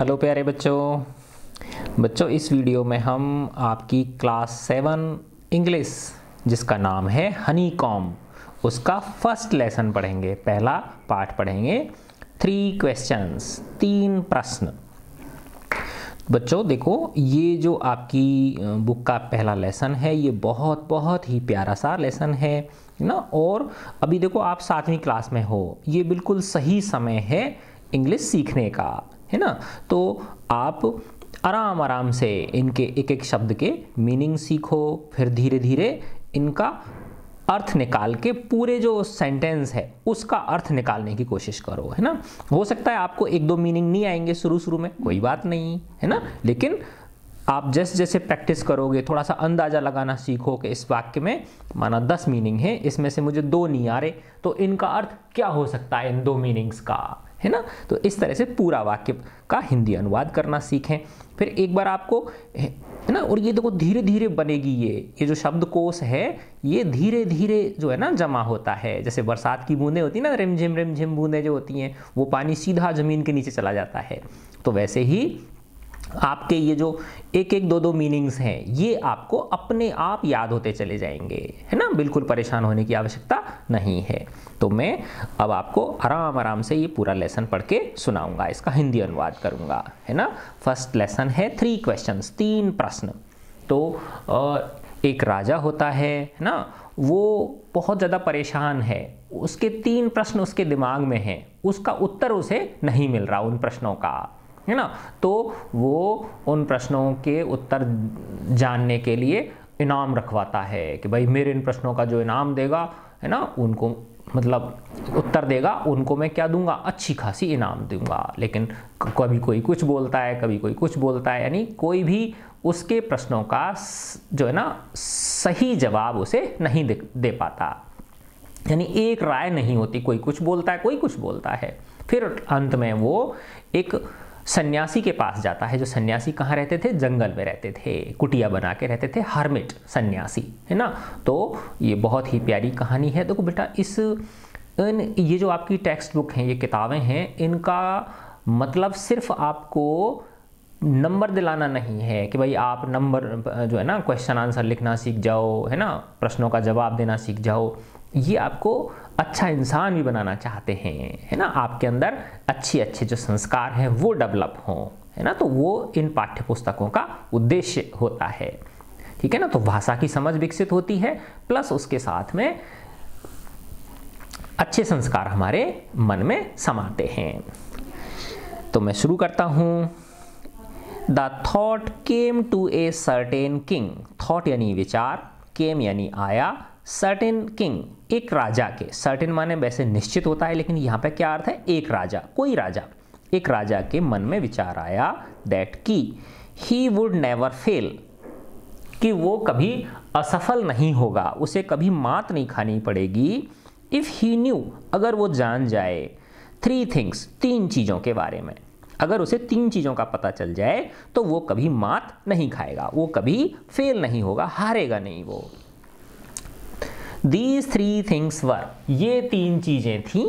Hello प्यारे बच्चों बच्चों इस वीडियो में हम आपकी क्लास सेवन इंग्लिश जिसका नाम है हनी कॉम उसका फर्स्ट लेसन पढ़ेंगे पहला पाठ पढ़ेंगे थ्री क्वेश्चंस तीन प्रश्न बच्चों देखो ये जो आपकी बुक का पहला लेसन है ये बहुत बहुत ही प्यारा सा लेसन है ना और अभी देखो आप सातवीं क्लास में हो ये बिल्कुल सही समय है इंग्लिश सीखने का है ना तो आप आराम आराम से इनके एक एक शब्द के मीनिंग सीखो फिर धीरे धीरे इनका अर्थ निकाल के पूरे जो सेंटेंस है उसका अर्थ निकालने की कोशिश करो है ना हो सकता है आपको एक दो मीनिंग नहीं आएंगे शुरू शुरू में कोई बात नहीं है ना लेकिन आप जैसे जैसे प्रैक्टिस करोगे थोड़ा सा अंदाज़ा लगाना सीखो कि इस वाक्य में माना दस मीनिंग है इसमें से मुझे दो नहीं आ रहे तो इनका अर्थ क्या हो सकता है इन दो मीनिंग्स का है ना तो इस तरह से पूरा वाक्य का हिंदी अनुवाद करना सीखें फिर एक बार आपको है ना और ये देखो धीरे धीरे बनेगी ये ये जो शब्दकोश है ये धीरे धीरे जो है ना जमा होता है जैसे बरसात की बूंदें होती ना रिमझिम रिमझिम बूंदें जो होती हैं वो पानी सीधा ज़मीन के नीचे चला जाता है तो वैसे ही आपके ये जो एक एक दो दो मीनिंग्स हैं ये आपको अपने आप याद होते चले जाएंगे है ना बिल्कुल परेशान होने की आवश्यकता नहीं है तो मैं अब आपको आराम आराम से ये पूरा लेसन पढ़ के सुनाऊंगा इसका हिंदी अनुवाद करूंगा है ना फर्स्ट लेसन है थ्री क्वेश्चंस तीन प्रश्न तो एक राजा होता है ना वो बहुत ज़्यादा परेशान है उसके तीन प्रश्न उसके दिमाग में हैं उसका उत्तर उसे नहीं मिल रहा उन प्रश्नों का है ना तो वो उन प्रश्नों के उत्तर जानने के लिए इनाम रखवाता है कि भाई मेरे इन प्रश्नों का जो इनाम देगा है ना उनको मतलब उत्तर देगा उनको मैं क्या दूंगा अच्छी खासी इनाम दूंगा लेकिन कभी कोई कुछ बोलता है कभी कोई कुछ बोलता है यानी कोई भी उसके प्रश्नों का जो है ना सही जवाब उसे नहीं दे, दे पाता यानी एक राय नहीं होती कोई कुछ बोलता है कोई कुछ बोलता है फिर अंत में वो एक सन्यासी के पास जाता है जो सन्यासी कहाँ रहते थे जंगल में रहते थे कुटिया बना के रहते थे हरमिट सन्यासी है ना तो ये बहुत ही प्यारी कहानी है देखो बेटा इस इन ये जो आपकी टेक्स्ट बुक हैं ये किताबें हैं इनका मतलब सिर्फ आपको नंबर दिलाना नहीं है कि भाई आप नंबर जो है ना क्वेश्चन आंसर लिखना सीख जाओ है ना प्रश्नों का जवाब देना सीख जाओ ये आपको अच्छा इंसान भी बनाना चाहते हैं है ना आपके अंदर अच्छे अच्छे जो संस्कार हैं वो डेवलप हों है ना तो वो इन पाठ्य पुस्तकों का उद्देश्य होता है ठीक है ना तो भाषा की समझ विकसित होती है प्लस उसके साथ में अच्छे संस्कार हमारे मन में समाते हैं तो मैं शुरू करता हूँ the thought came to a certain king thought यानी विचार केम यानी आया सर्टेन किंग एक राजा के सर्टेन माने वैसे निश्चित होता है लेकिन यहाँ पे क्या अर्थ है एक राजा कोई राजा एक राजा के मन में विचार आया दैट की ही वुड नेवर फेल कि वो कभी असफल नहीं होगा उसे कभी मात नहीं खानी पड़ेगी इफ़ ही न्यू अगर वो जान जाए थ्री थिंग्स तीन चीज़ों के बारे में अगर उसे तीन चीज़ों का पता चल जाए तो वो कभी मात नहीं खाएगा वो कभी फेल नहीं होगा हारेगा नहीं वो दीज थ्री थिंग्स वर ये तीन चीज़ें थी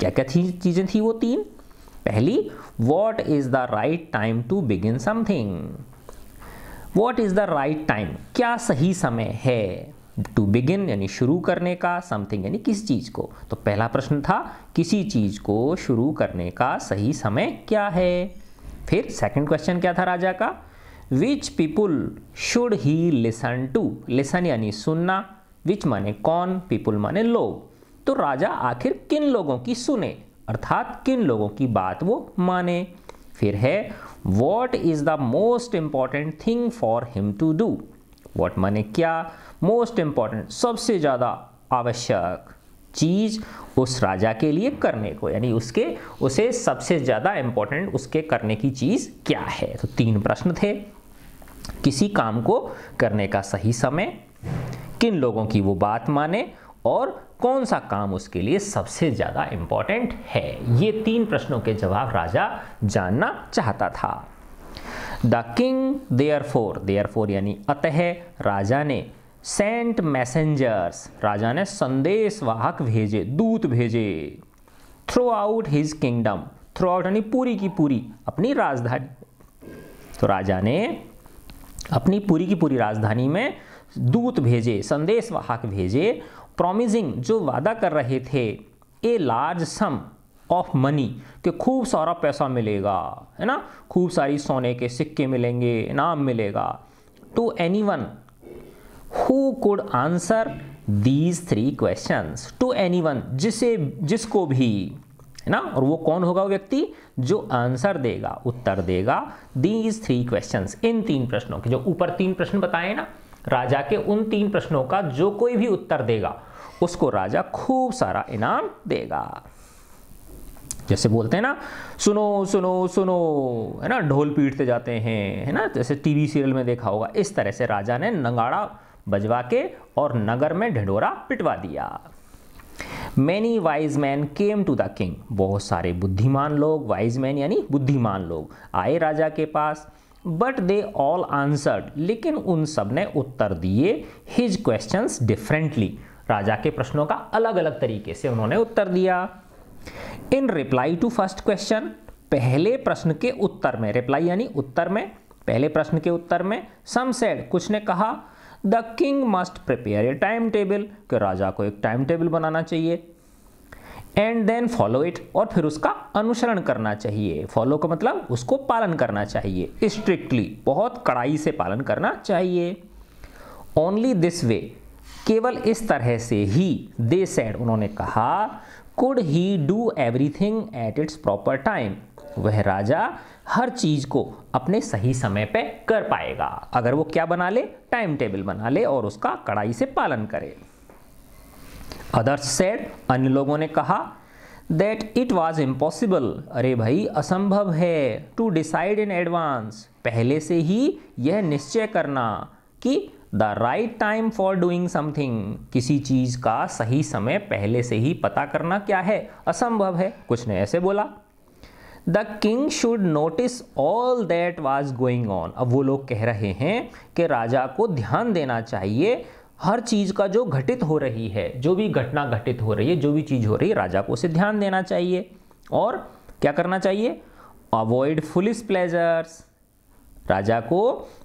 क्या क्या थी चीज़ें थी वो तीन पहली what is the right time to begin something what is the right time क्या सही समय है टू बिगिन यानी शुरू करने का समथिंग यानी किस चीज़ को तो पहला प्रश्न था किसी चीज़ को शुरू करने का सही समय क्या है फिर सेकंड क्वेश्चन क्या था राजा का which people should he listen to listen यानी सुनना विच माने कौन पीपुल माने लोग तो राजा आखिर किन लोगों की सुने अर्थात किन लोगों की बात वो माने फिर है what is the most important thing for him to do what माने क्या मोस्ट इम्पॉर्टेंट सबसे ज़्यादा आवश्यक चीज़ उस राजा के लिए करने को यानी उसके उसे सबसे ज़्यादा इम्पॉर्टेंट उसके करने की चीज़ क्या है तो तीन प्रश्न थे किसी काम को करने का सही समय किन लोगों की वो बात माने और कौन सा काम उसके लिए सबसे ज़्यादा इम्पॉर्टेंट है ये तीन प्रश्नों के जवाब राजा जानना चाहता था the king therefore therefore यानी अतः राजा ने सेंट मैसेंजर्स राजा ने संदेश वाहक भेजे दूत भेजे throughout his kingdom throughout यानी पूरी की पूरी अपनी राजधानी तो राजा ने अपनी पूरी की पूरी राजधानी में दूत भेजे संदेश वाहक भेजे प्रोमिजिंग जो वादा कर रहे थे a large sum of money कि खूब सारा पैसा मिलेगा है ना खूब सारी सोने के सिक्के मिलेंगे इनाम मिलेगा to any one could answer these three question to any one जिसे जिसको भी है ना और वो कौन होगा वो व्यक्ति जो आंसर देगा उत्तर देगा दीज थ्री क्वेश्चन इन तीन प्रश्नों के जो ऊपर तीन प्रश्न बताए ना राजा के उन तीन प्रश्नों का जो कोई भी उत्तर देगा उसको राजा खूब सारा इनाम देगा जैसे बोलते हैं ना सुनो सुनो सुनो है ना ढोल पीटते जाते हैं है ना जैसे टीवी सीरियल में देखा होगा इस तरह से राजा ने नंगाड़ा बजवा के और नगर में ढिंडोरा पिटवा दिया many wise man came to the king बहुत सारे बुद्धिमान लोग वाइज मैन यानी बुद्धिमान लोग आए राजा के पास बट दे ऑल आंसर्ड लेकिन उन सब ने उत्तर दिए हिज क्वेश्चन डिफरेंटली राजा के प्रश्नों का अलग अलग तरीके से उन्होंने उत्तर दिया in reply to first question पहले प्रश्न के उत्तर में रिप्लाई यानी उत्तर में पहले प्रश्न के उत्तर में सम सेड कुछ ने कहा the king must prepare a time table कि राजा को एक टाइम टेबल बनाना चाहिए एंड देन फॉलो इट और फिर उसका अनुसरण करना चाहिए फॉलो का मतलब उसको पालन करना चाहिए स्ट्रिक्टली बहुत कड़ाई से पालन करना चाहिए ओनली दिस वे केवल इस तरह से ही दे सैड उन्होंने कहा could he do everything at its proper time वह राजा हर चीज़ को अपने सही समय पे कर पाएगा अगर वो क्या बना ले टाइम टेबल बना ले और उसका कड़ाई से पालन करे अदर्स सेड अन्य लोगों ने कहा दैट इट वॉज इम्पॉसिबल अरे भाई असंभव है टू डिसाइड इन एडवांस पहले से ही यह निश्चय करना कि the right time for doing something किसी चीज़ का सही समय पहले से ही पता करना क्या है असंभव है कुछ ने ऐसे बोला the king should notice all that was going on अब वो लोग कह रहे हैं कि राजा को ध्यान देना चाहिए हर चीज़ का जो घटित हो रही है जो भी घटना घटित हो रही है जो भी चीज़ हो रही है राजा को उसे ध्यान देना चाहिए और क्या करना चाहिए अवॉइड फुलिस प्लेजर्स राजा को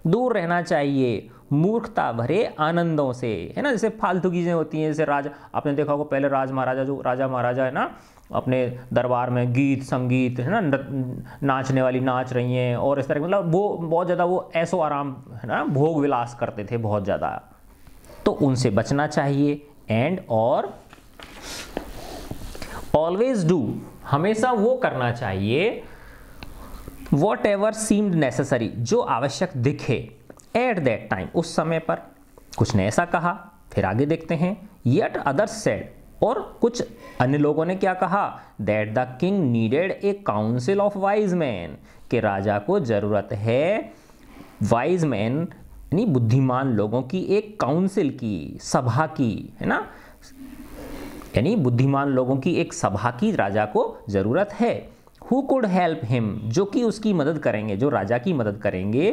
दूर रहना चाहिए मूर्खता भरे आनंदों से है ना जैसे फालतू चीज़ें होती हैं जैसे राजा आपने देखा होगा पहले राज महाराजा जो राजा महाराजा है ना अपने दरबार में गीत संगीत है ना नाचने वाली नाच रही हैं और इस तरह मतलब वो बहुत ज़्यादा वो ऐसो आराम है ना भोग विलास करते थे बहुत ज़्यादा तो उनसे बचना चाहिए एंड और ऑलवेज डू हमेशा वो करना चाहिए वॉट एवर सीम्ड नेसेसरी जो आवश्यक दिखे एट दैट टाइम उस समय पर कुछ ने ऐसा कहा फिर आगे देखते हैं यट अदर सेड और कुछ अन्य लोगों ने क्या कहा that the king needed a council of wise man के राजा को ज़रूरत है वाइज मैन यानी बुद्धिमान लोगों की एक काउंसिल की सभा की है ना यानी बुद्धिमान लोगों की एक सभा की राजा को ज़रूरत है हु कुड हेल्प हिम जो कि उसकी मदद करेंगे जो राजा की मदद करेंगे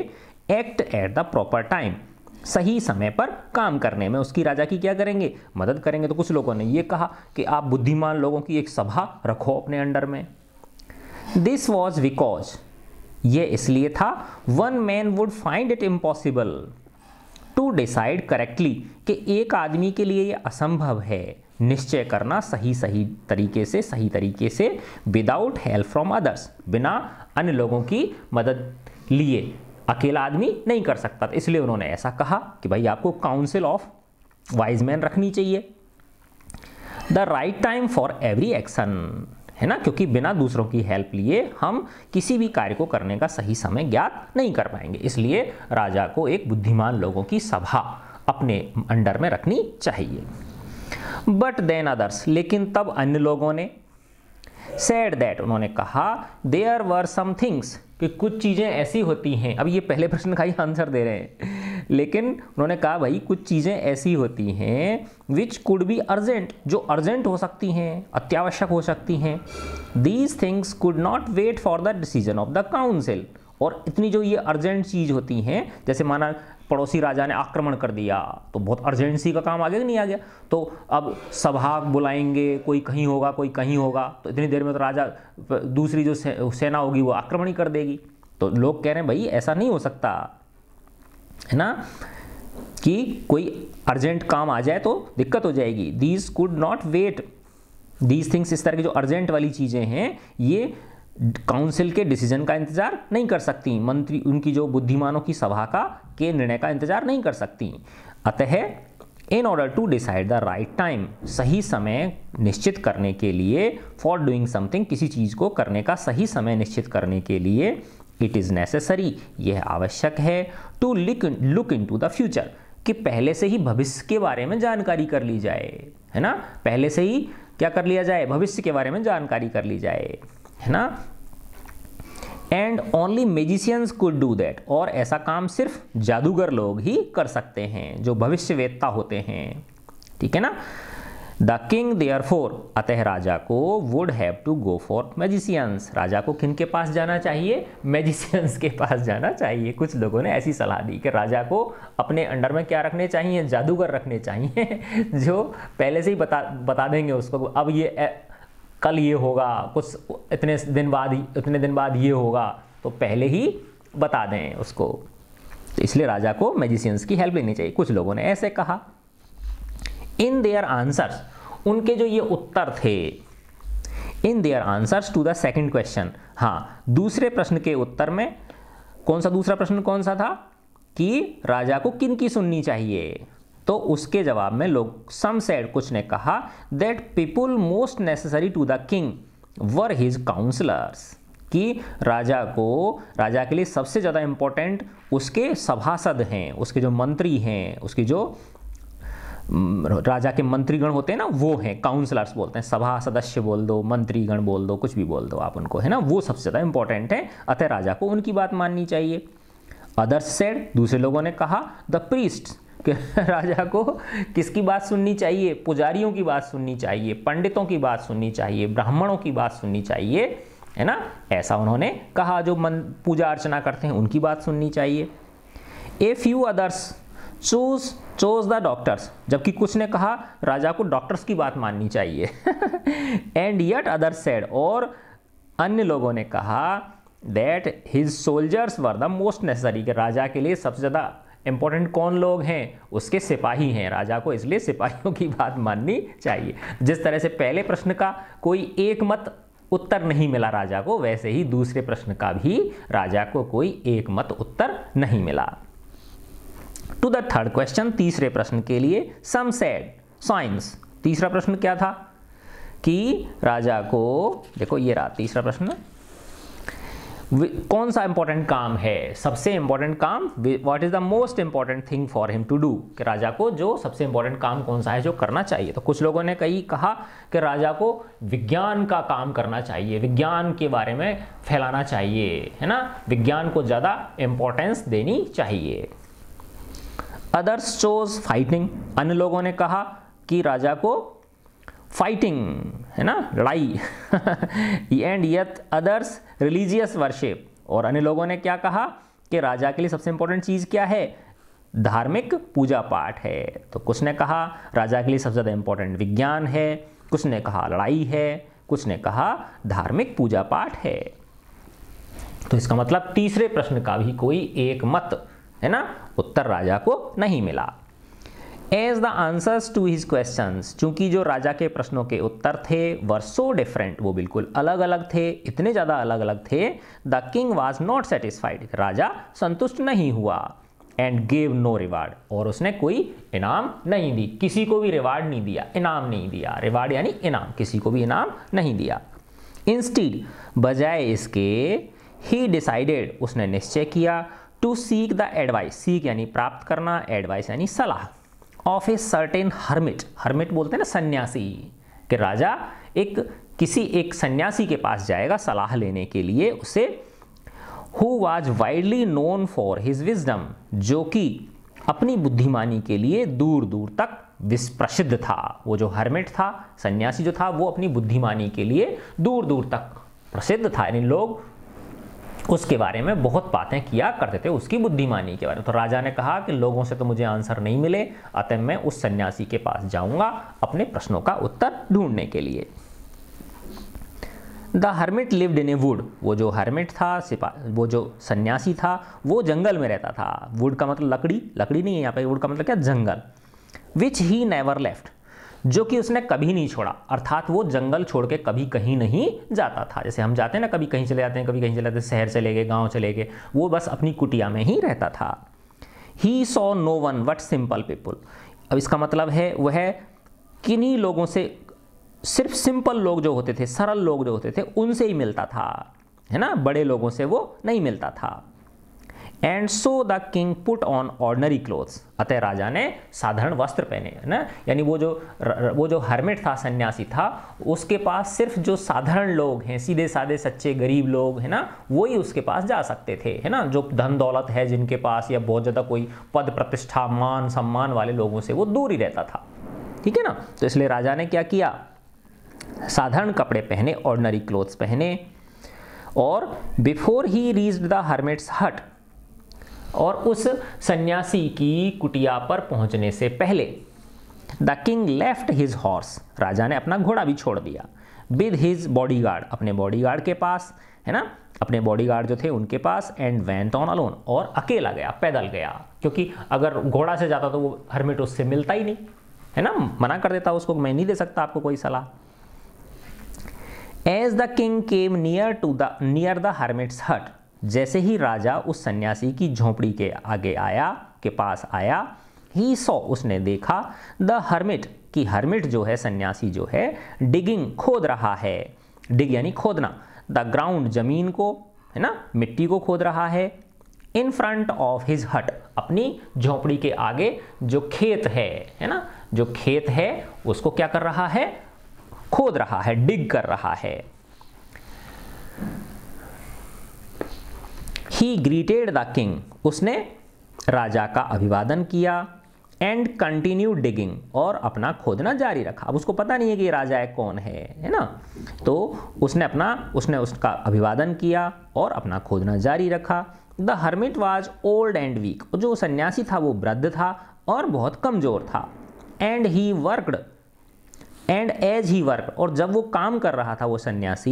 act at the proper time सही समय पर काम करने में उसकी राजा की क्या करेंगे मदद करेंगे तो कुछ लोगों ने यह कहा कि आप बुद्धिमान लोगों की एक सभा रखो अपने अंडर में दिस वॉज बिकॉज ये इसलिए था one man would find it impossible to decide correctly कि एक आदमी के लिए यह असंभव है निश्चय करना सही सही तरीके से सही तरीके से विदाउट हेल्प फ्रॉम अदर्स बिना अन्य लोगों की मदद लिए अकेला आदमी नहीं कर सकता तो इसलिए उन्होंने ऐसा कहा कि भाई आपको काउंसिल ऑफ वाइज मैन रखनी चाहिए the right time for every action है ना क्योंकि बिना दूसरों की हेल्प लिए हम किसी भी कार्य को करने का सही समय ज्ञात नहीं कर पाएंगे इसलिए राजा को एक बुद्धिमान लोगों की सभा अपने अंडर में रखनी चाहिए बट देन अदर्स लेकिन तब अन्य लोगों ने सेड दैट उन्होंने कहा देयर वर सम थिंग्स कि कुछ चीज़ें ऐसी होती हैं अब ये पहले प्रश्न का ही आंसर दे रहे हैं लेकिन उन्होंने कहा भाई कुछ चीज़ें ऐसी होती हैं विच कुड बी अर्जेंट जो अर्जेंट हो सकती हैं अत्यावश्यक हो सकती हैं these things could not wait for the decision of the council और इतनी जो ये अर्जेंट चीज़ होती हैं जैसे माना पड़ोसी राजा ने आक्रमण कर दिया तो बहुत अर्जेंसी का काम आ गया कि नहीं आ गया तो अब सभा बुलाएंगे कोई कहीं होगा कोई कहीं होगा तो इतनी देर में तो राजा दूसरी जो से, सेना होगी वो आक्रमण ही कर देगी तो लोग कह रहे हैं भाई ऐसा नहीं हो सकता है ना कि कोई अर्जेंट काम आ जाए तो दिक्कत हो जाएगी these could not wait these things इस तरह की जो अर्जेंट वाली चीज़ें हैं ये काउंसिल के डिसीजन का इंतजार नहीं कर सकती मंत्री उनकी जो बुद्धिमानों की सभा का के निर्णय का इंतजार नहीं कर सकती अतः in order to decide the right time सही समय निश्चित करने के लिए फॉर डूइंग समथिंग किसी चीज़ को करने का सही समय निश्चित करने के लिए इट इज़ नेसेसरी यह आवश्यक है to lick look into the future कि पहले से ही भविष्य के बारे में जानकारी कर ली जाए है ना पहले से ही क्या कर लिया जाए भविष्य के बारे में जानकारी कर ली जाए है ना and only magicians could do that और ऐसा काम सिर्फ जादूगर लोग ही कर सकते हैं जो भविष्यवेत्ता होते हैं ठीक है ना द किंग देयर फोर अतः राजा को would have to go for magicians राजा को किन के पास जाना चाहिए मेजिशियंस के पास जाना चाहिए कुछ लोगों ने ऐसी सलाह दी कि राजा को अपने अंडर में क्या रखने चाहिए जादूगर रखने चाहिए जो पहले से ही बता बता देंगे उसको अब ये कल ये होगा कुछ इतने दिन बाद इतने दिन बाद ये होगा तो पहले ही बता दें उसको तो इसलिए राजा को मैजिशियंस की हेल्प लेनी चाहिए कुछ लोगों ने ऐसे कहा इन देयर आंसर्स उनके जो ये उत्तर थे in their answers to the second question हाँ दूसरे प्रश्न के उत्तर में कौन सा दूसरा प्रश्न कौन सा था कि राजा को किन की सुननी चाहिए तो उसके जवाब में लोग सम सेड कुछ ने कहा that people most necessary to the king were his counsellors कि राजा को राजा के लिए सबसे ज़्यादा इम्पोर्टेंट उसके सभासद हैं उसके जो मंत्री हैं उसके जो राजा के मंत्रीगण होते हैं ना वो हैं काउंसलर्स बोलते हैं सभा सदस्य बोल दो मंत्रीगण बोल दो कुछ भी बोल दो आप उनको है ना वो सबसे ज़्यादा इंपॉर्टेंट है अतः राजा को उनकी बात माननी चाहिए अदर्स सेड दूसरे लोगों ने कहा द प्रीस्ट राजा को किसकी बात सुननी चाहिए पुजारियों की बात सुननी चाहिए पंडितों की बात सुननी चाहिए ब्राह्मणों की बात सुननी चाहिए है ना ऐसा उन्होंने कहा जो मन पूजा अर्चना करते हैं उनकी बात सुननी चाहिए a few others choose chose the doctors जबकि कुछ ने कहा राजा को डॉक्टर्स की बात माननी चाहिए एंड यट अदर्स सेड और अन्य लोगों ने कहा that his soldiers were the most necessary के राजा के लिए सबसे ज़्यादा इंपॉर्टेंट कौन लोग हैं उसके सिपाही हैं राजा को इसलिए सिपाहियों की बात माननी चाहिए जिस तरह से पहले प्रश्न का कोई एक मत उत्तर नहीं मिला राजा को वैसे ही दूसरे प्रश्न का भी राजा को कोई एक मत उत्तर नहीं मिला टू द थर्ड क्वेश्चन तीसरे प्रश्न के लिए सम सेड साइंस तीसरा प्रश्न क्या था कि राजा को देखो ये रहा तीसरा प्रश्न कौन सा इंपॉर्टेंट काम है सबसे इंपॉर्टेंट काम what is the most important thing for him to do कि राजा को जो सबसे इंपॉर्टेंट काम कौन सा है जो करना चाहिए तो कुछ लोगों ने कई कहा कि राजा को विज्ञान का काम करना चाहिए विज्ञान के बारे में फैलाना चाहिए है ना विज्ञान को ज़्यादा इंपॉर्टेंस देनी चाहिए अदर्स चोज फाइटिंग अन्य लोगों ने कहा कि राजा को फाइटिंग है ना लड़ाई एंड यथ अदर्स रिलीजियस वर्शिप और अन्य लोगों ने क्या कहा कि राजा के लिए सबसे इंपॉर्टेंट चीज़ क्या है धार्मिक पूजा पाठ है तो कुछ ने कहा राजा के लिए सबसे ज़्यादा इंपॉर्टेंट विज्ञान है कुछ ने कहा लड़ाई है कुछ ने कहा धार्मिक पूजा पाठ है तो इसका मतलब तीसरे प्रश्न का भी कोई एक मत है ना उत्तर राजा को नहीं मिला as the answers to his question चूंकि जो राजा के प्रश्नों के उत्तर थे वर सो डिफरेंट वो बिल्कुल अलग अलग थे इतने ज़्यादा अलग अलग थे the king was not satisfied राजा संतुष्ट नहीं हुआ एंड गेव नो रिवार्ड और उसने कोई इनाम नहीं दी किसी को भी रिवार्ड नहीं दिया इनाम नहीं दिया रिवार्ड यानी इनाम किसी को भी इनाम नहीं दिया इंस्टीड बजाय इसके ही डिसाइडेड उसने निश्चय किया to seek the advice seek यानी प्राप्त करना एडवाइस यानी सलाह of a certain hermit hermit बोलते हैं ना सन्यासी कि राजा एक किसी एक सन्यासी के पास जाएगा सलाह लेने के लिए उसे who was widely known for his wisdom जो कि अपनी बुद्धिमानी के लिए दूर दूर तक विस्प्रसिद्ध था वो जो हर्मिट था सन्यासी जो था वो अपनी बुद्धिमानी के लिए दूर दूर तक प्रसिद्ध था यानी लोग उसके बारे में बहुत बातें किया करते थे उसकी बुद्धिमानी के बारे में तो राजा ने कहा कि लोगों से तो मुझे आंसर नहीं मिले अतः मैं उस सन्यासी के पास जाऊंगा अपने प्रश्नों का उत्तर ढूंढने के लिए the hermit lived in a wood वो जो हर्मिट था सिपा वो जो सन्यासी था वो जंगल में रहता था वुड का मतलब लकड़ी लकड़ी नहीं है यहाँ पे वुड का मतलब क्या जंगल विच ही नेवर लेफ्ट जो कि उसने कभी नहीं छोड़ा अर्थात वो जंगल छोड़ के कभी कहीं नहीं जाता था जैसे हम जाते हैं ना कभी कहीं चले जाते हैं कभी कहीं चले जाते हैं शहर चले गए गाँव चले गए वो बस अपनी कुटिया में ही रहता था he saw no one but simple people अब इसका मतलब है वह किन्हीं लोगों से सिर्फ सिंपल लोग जो होते थे सरल लोग जो होते थे उनसे ही मिलता था है ना बड़े लोगों से वो नहीं मिलता था and so the king put on ordinary clothes अतः राजा ने साधारण वस्त्र पहने है ना यानी वो जो वो जो हर्मिट था सन्यासी था उसके पास सिर्फ जो साधारण लोग हैं सीधे साधे सच्चे गरीब लोग है ना वो ही उसके पास जा सकते थे है ना जो धन दौलत है जिनके पास या बहुत ज़्यादा कोई पद प्रतिष्ठा मान सम्मान वाले लोगों से वो दूर ही रहता था ठीक है ना तो इसलिए राजा ने क्या किया साधारण कपड़े पहने ऑर्डनरी क्लोथ्स पहने और before he reached the hermit's hut और उस सन्यासी की कुटिया पर पहुंचने से पहले the king left his horse राजा ने अपना घोड़ा भी छोड़ दिया विद हिज गार्ड अपने गार्ड के पास है ना अपने गार्ड जो थे उनके पास एंड वैन ऑन अलोन और अकेला गया पैदल गया क्योंकि अगर घोड़ा से जाता तो वो हरमिट उससे मिलता ही नहीं है ना मना कर देता उसको मैं नहीं दे सकता आपको कोई सलाह as the king came near to the near the hermit's hut जैसे ही राजा उस सन्यासी की झोपड़ी के आगे आया के पास आया ही सो उसने देखा द हर्मिट कि हर्मिट जो है सन्यासी जो है डिगिंग खोद रहा है डिग यानी खोदना द ग्राउंड जमीन को है ना मिट्टी को खोद रहा है इन फ्रंट ऑफ हिज हट अपनी झोपड़ी के आगे जो खेत है है ना जो खेत है उसको क्या कर रहा है खोद रहा है डिग कर रहा है ही ग्रीटेड द किंग उसने राजा का अभिवादन किया एंड कंटिन्यू डिगिंग और अपना खोदना जारी रखा अब उसको पता नहीं है कि ये राजा है कौन है है ना तो उसने अपना उसने उसका अभिवादन किया और अपना खोदना जारी रखा the hermit was old and weak जो सन्यासी था वो वृद्ध था और बहुत कमज़ोर था and he worked and as he work और जब वो काम कर रहा था वो सन्यासी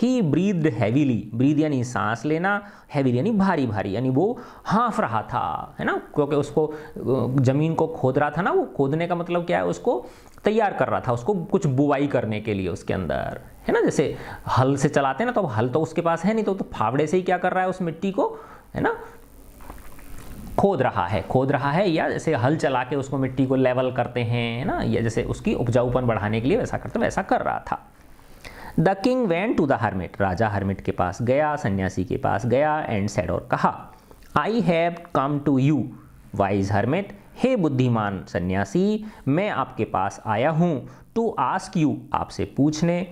ही ब्रीद हैवीली ब्रीद यानी सांस लेना हैवीली यानी भारी भारी यानी वो हाँफ रहा था है ना क्योंकि उसको ज़मीन को खोद रहा था ना वो खोदने का मतलब क्या है उसको तैयार कर रहा था उसको कुछ बुआई करने के लिए उसके अंदर है ना जैसे हल से चलाते हैं ना तो हल तो उसके पास है नहीं तो, तो फावड़े से ही क्या कर रहा है उस मिट्टी को है ना खोद रहा है खोद रहा है या जैसे हल चला के उसको मिट्टी को लेवल करते हैं ना या जैसे उसकी उपजाऊपन बढ़ाने के लिए वैसा करते वैसा कर रहा था the king went to the hermit राजा हर्मिट के पास गया सन्यासी के पास गया एंड सेड और कहा I have come to you wise hermit हे बुद्धिमान सन्यासी मैं आपके पास आया हूँ टू आस्क यू आपसे पूछने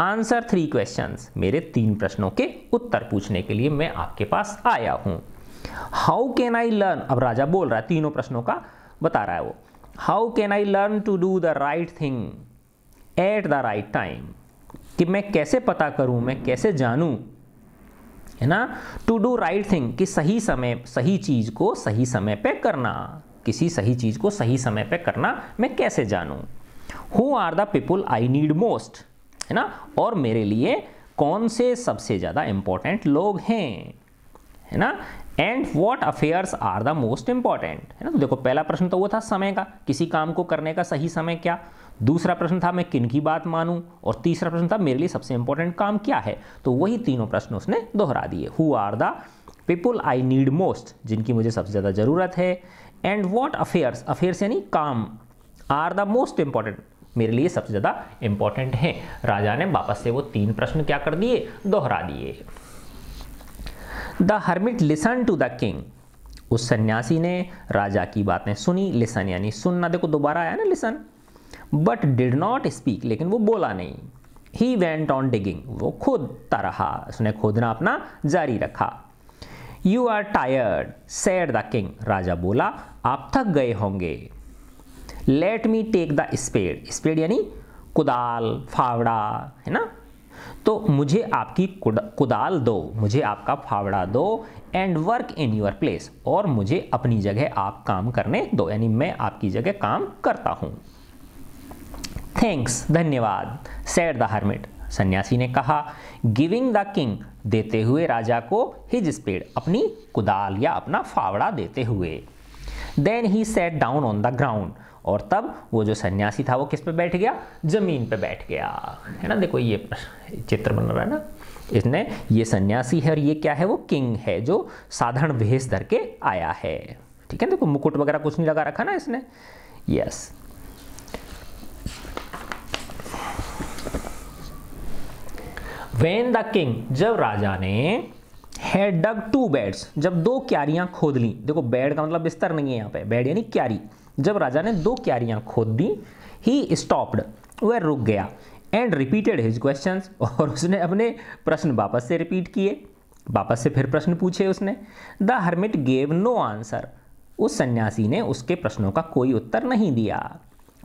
आंसर थ्री क्वेश्चंस मेरे तीन प्रश्नों के उत्तर पूछने के लिए मैं आपके पास आया हूँ हाउ कैन आई लर्न अब राजा बोल रहा है तीनों प्रश्नों का बता रहा है वो how can I learn to do the right thing at the right time कि मैं कैसे पता करूं मैं कैसे जानूं है ना टू डू राइट थिंग कि सही समय सही चीज़ को सही समय पे करना किसी सही चीज़ को सही समय पे करना मैं कैसे जानूं who are the people I need most है ना और मेरे लिए कौन से सबसे ज़्यादा इंपॉर्टेंट लोग हैं है ना and what affairs are the most important है ना तो देखो पहला प्रश्न तो वो था समय का किसी काम को करने का सही समय क्या दूसरा प्रश्न था मैं किन की बात मानूं और तीसरा प्रश्न था मेरे लिए सबसे इंपॉर्टेंट काम क्या है तो वही तीनों प्रश्न उसने दोहरा दिए who are the people I need most जिनकी मुझे सबसे ज़्यादा ज़रूरत है एंड वॉट अफेयर्स अफेयर्स यानी काम आर द मोस्ट इंपॉर्टेंट मेरे लिए सबसे ज़्यादा इंपॉर्टेंट हैं राजा ने वापस से वो तीन प्रश्न क्या कर दिए दोहरा दिए the hermit listen to the king उस सन्यासी ने राजा की बातें सुनी लिसन यानी सुनना देखो दोबारा आया ना listen but did not speak लेकिन वो बोला नहीं ही वेंट ऑन डिगिंग वो खोदता रहा उसने खोदना अपना जारी रखा you are tired said the king राजा बोला आप थक गए होंगे let me take the spade spade यानी कुदाल फावड़ा है ना तो मुझे आपकी कुदाल दो मुझे आपका फावड़ा दो and work in your place और मुझे अपनी जगह आप काम करने दो यानी मैं आपकी जगह काम करता हूँ थैंक्स धन्यवाद सैड द हर्मिट सन्यासी ने कहा गिविंग द किंग देते हुए राजा को हिज स्पेड अपनी कुदाल या अपना फावड़ा देते हुए then he sat down on the ground और तब वो जो सन्यासी था वो किस पे बैठ गया जमीन पे बैठ गया है ना देखो ये चित्र बन रहा है ना इसने ये सन्यासी है और ये क्या है वो किंग है जो साधारण भेष धर के आया है ठीक है देखो मुकुट वगैरह कुछ नहीं लगा रखा ना इसने यस वेन द किंग जब राजा ने हैड डग टू बेड्स जब दो क्यारियां खोद ली देखो बेड का मतलब बिस्तर नहीं है यहां पे बेड यानी क्यारी जब राजा ने दो क्यारियां खोद दी ही स्टॉप्ड वह रुक गया एंड रिपीटेड हिज क्वेश्चन और उसने अपने प्रश्न वापस से रिपीट किए वापस से फिर प्रश्न पूछे उसने the hermit gave no answer उस सन्यासी ने उसके प्रश्नों का कोई उत्तर नहीं दिया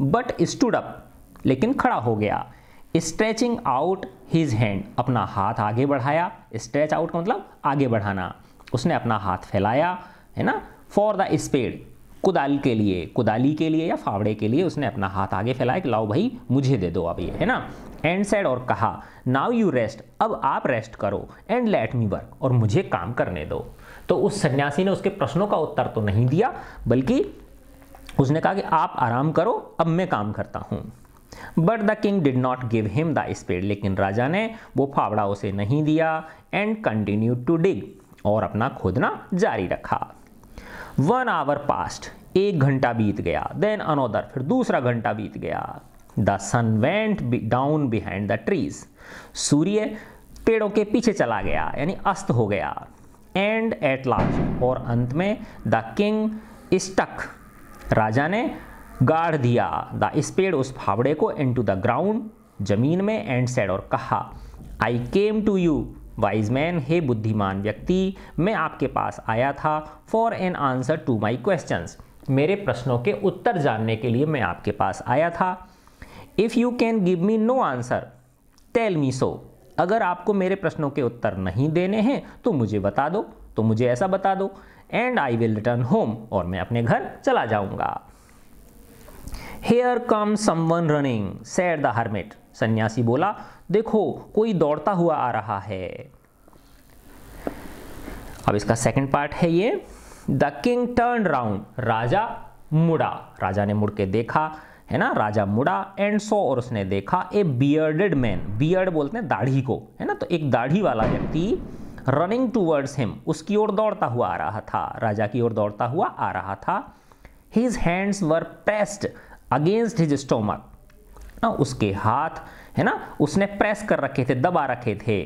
बट स्टूड अप लेकिन खड़ा हो गया स्ट्रेचिंग आउट हिज हैंड अपना हाथ आगे बढ़ाया स्ट्रेच आउट का मतलब आगे बढ़ाना उसने अपना हाथ फैलाया है ना फॉर द स्पेड कुदाल के लिए कुदाली के लिए या फावड़े के लिए उसने अपना हाथ आगे फैलाया कि लाओ भाई मुझे दे दो अब ये है ना एंड सेड और कहा नाउ यू रेस्ट अब आप रेस्ट करो एंड लेट मी वर्क और मुझे काम करने दो तो उस सन्यासी ने उसके प्रश्नों का उत्तर तो नहीं दिया बल्कि उसने कहा कि आप आराम करो अब मैं काम करता हूँ but the king did not give him the spade लेकिन राजा ने वो फावड़ा उसे नहीं दिया एंड कंटिन्यू टू डिग और अपना खोदना जारी रखा वन आवर पास्ट एक घंटा बीत गया देन अनोदर फिर दूसरा घंटा बीत गया the sun went down behind the trees सूर्य पेड़ों के पीछे चला गया यानी अस्त हो गया एंड एट लास्ट और अंत में द किंग स्टक राजा ने गाड़ दिया द स्पेड उस फावड़े को इन टू द ग्राउंड जमीन में एंड सेड और कहा I came to you man हे बुद्धिमान व्यक्ति मैं आपके पास आया था for an answer to my question मेरे प्रश्नों के उत्तर जानने के लिए मैं आपके पास आया था if you can give me no answer tell me so अगर आपको मेरे प्रश्नों के उत्तर नहीं देने हैं तो मुझे बता दो तो मुझे ऐसा बता दो and I will return home और मैं अपने घर चला जाऊंगा here come someone running said the hermit सन्यासी बोला देखो कोई दौड़ता हुआ आ रहा है अब इसका सेकंड पार्ट है ये द किंग टर्न राउंड राजा मुड़ा राजा ने मुड़ के देखा है ना राजा मुड़ा एंड सो और उसने देखा ए बियर्डेड मैन बियर्ड बोलते हैं दाढ़ी को है ना तो एक दाढ़ी वाला व्यक्ति रनिंग टूवर्ड्स हिम उसकी ओर दौड़ता हुआ आ रहा था राजा की ओर दौड़ता हुआ आ रहा था his hands were pressed against his stomach ना उसके हाथ है ना उसने प्रेस कर रखे थे दबा रखे थे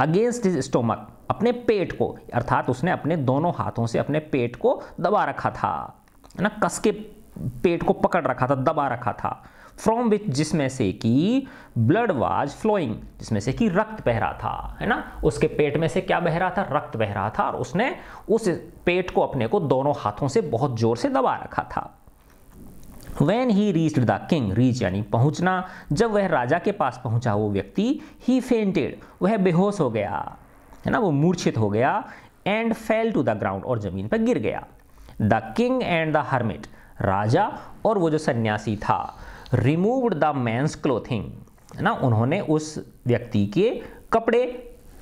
अगेंस्ट इज स्टोमक अपने पेट को अर्थात उसने अपने दोनों हाथों से अपने पेट को दबा रखा था है ना कस के पेट को पकड़ रखा था दबा रखा था फ्रॉम विच जिसमें से कि ब्लड वाज फ्लोइंग जिसमें से कि रक्त बह रहा था है ना उसके पेट में से क्या बह रहा था रक्त बह रहा था और उसने उस पेट को अपने को दोनों हाथों से बहुत जोर से दबा रखा था when he reached the king reach यानी पहुंचना जब वह राजा के पास पहुंचा वो व्यक्ति ही फेंटेड वह बेहोश हो गया है ना वो मूर्छित हो गया and fell to the ground और जमीन पर गिर गया the king and the hermit राजा और वो जो सन्यासी था रिमूव्ड द मैंस क्लोथिंग है ना उन्होंने उस व्यक्ति के कपड़े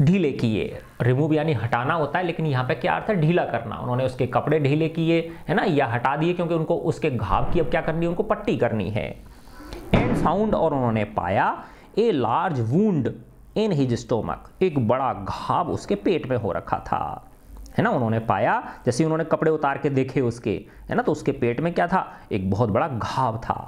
ढीले किए रिमूव यानी हटाना होता है लेकिन यहाँ पे क्या अर्थ है ढीला करना उन्होंने उसके कपड़े ढीले किए है ना या हटा दिए क्योंकि उनको उसके घाव की अब क्या करनी है उनको पट्टी करनी है एंड फाउंड और उन्होंने पाया a large wound in his stomach एक बड़ा घाव उसके पेट में हो रखा था है ना उन्होंने पाया जैसे उन्होंने कपड़े उतार के देखे उसके है ना तो उसके पेट में क्या था एक बहुत बड़ा घाव था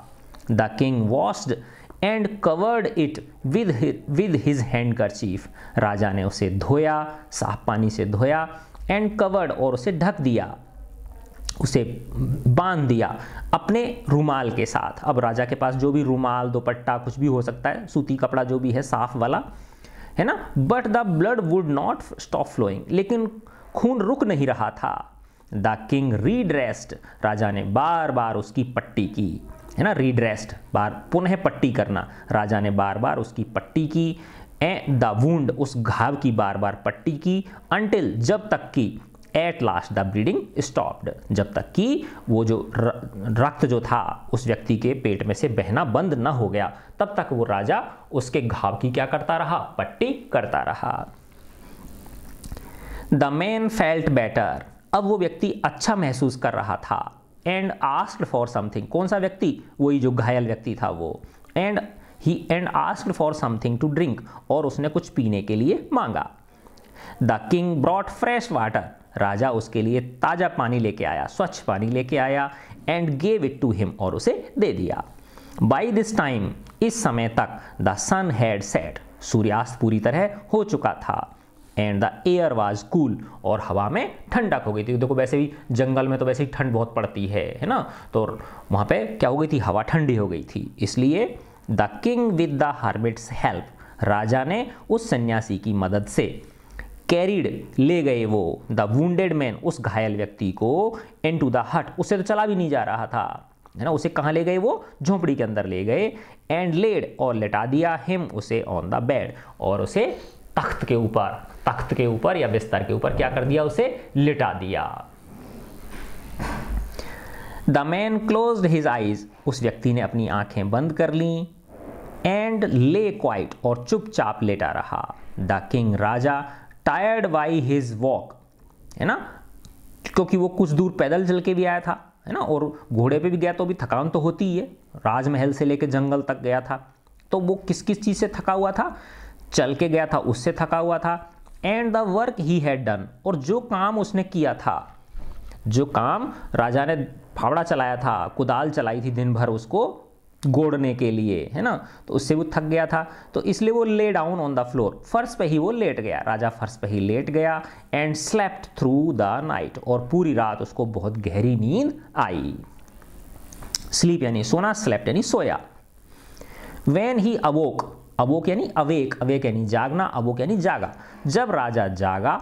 the king washed and covered it with with his handkerchief राजा ने उसे धोया साफ पानी से धोया एंड कवर्ड और उसे ढक दिया उसे बांध दिया अपने रुमाल के साथ अब राजा के पास जो भी रुमाल दोपट्टा कुछ भी हो सकता है सूती कपड़ा जो भी है साफ वाला है ना but the blood would not stop flowing लेकिन खून रुक नहीं रहा था द किंग रीड्रेस्ड राजा ने बार बार उसकी पट्टी की है ना रीड्रेस्ड बार पुनः पट्टी करना राजा ने बार बार उसकी पट्टी की ए द वूंड उस घाव की बार बार पट्टी की अंटिल जब तक कि at last the bleeding stopped जब तक कि वो जो रक्त जो था उस व्यक्ति के पेट में से बहना बंद न हो गया तब तक वो राजा उसके घाव की क्या करता रहा पट्टी करता रहा द मैन फेल्ट बेटर अब वो व्यक्ति अच्छा महसूस कर रहा था एंड आस्क्ड फॉर समथिंग कौन सा व्यक्ति वही जो घायल व्यक्ति था वो and he and asked for something to drink और उसने कुछ पीने के लिए मांगा the king brought fresh water राजा उसके लिए ताज़ा पानी लेके आया स्वच्छ पानी लेके आया and gave it to him और उसे दे दिया बाई दिस टाइम इस समय तक द सन हैड सेट सूर्यास्त पूरी तरह हो चुका था and the air was cool और हवा में ठंडक हो गई थी देखो वैसे भी जंगल में तो वैसे ही ठंड बहुत पड़ती है है ना तो वहाँ पे क्या हो गई थी हवा ठंडी हो गई थी इसलिए the king with the hermit's help राजा ने उस सन्यासी की मदद से कैरीड ले गए वो द वेड मैन उस घायल व्यक्ति को इन टू द हट उसे तो चला भी नहीं जा रहा था है ना उसे कहाँ ले गए वो झोंपड़ी के अंदर ले गए एंड लेड और लेटा दिया हिम उसे ऑन द बेड और उसे तख्त के ऊपर तख्त के ऊपर या बिस्तर के ऊपर क्या कर दिया उसे लिटा दिया the man close his eyes उस व्यक्ति ने अपनी आंखें बंद कर ली एंड ले क्वाइट और चुपचाप लेटा रहा द किंग राजा टायर्ड बाई हिज वॉक है ना क्योंकि वो कुछ दूर पैदल चल के भी आया था है ना और घोड़े पे भी गया तो भी थकान तो होती ही है राजमहल से लेकर जंगल तक गया था तो वो किस किस चीज़ से थका हुआ था चल के गया था उससे थका हुआ था and the work he had done और जो काम उसने किया था जो काम राजा ने फावड़ा चलाया था कुदाल चलाई थी दिन भर उसको गोड़ने के लिए है ना तो उससे वो थक गया था तो इसलिए वो lay down on the floor फर्श पे ही वो लेट गया राजा फर्श पे ही लेट गया and slept through the night और पूरी रात उसको बहुत गहरी नींद आई स्लीप यानी सोना स्लेप्ट यानी सोया वेन ही अवोक अवोक यानी अवेक अवेक यानी जागना अवोक यानी जागा जब राजा जागा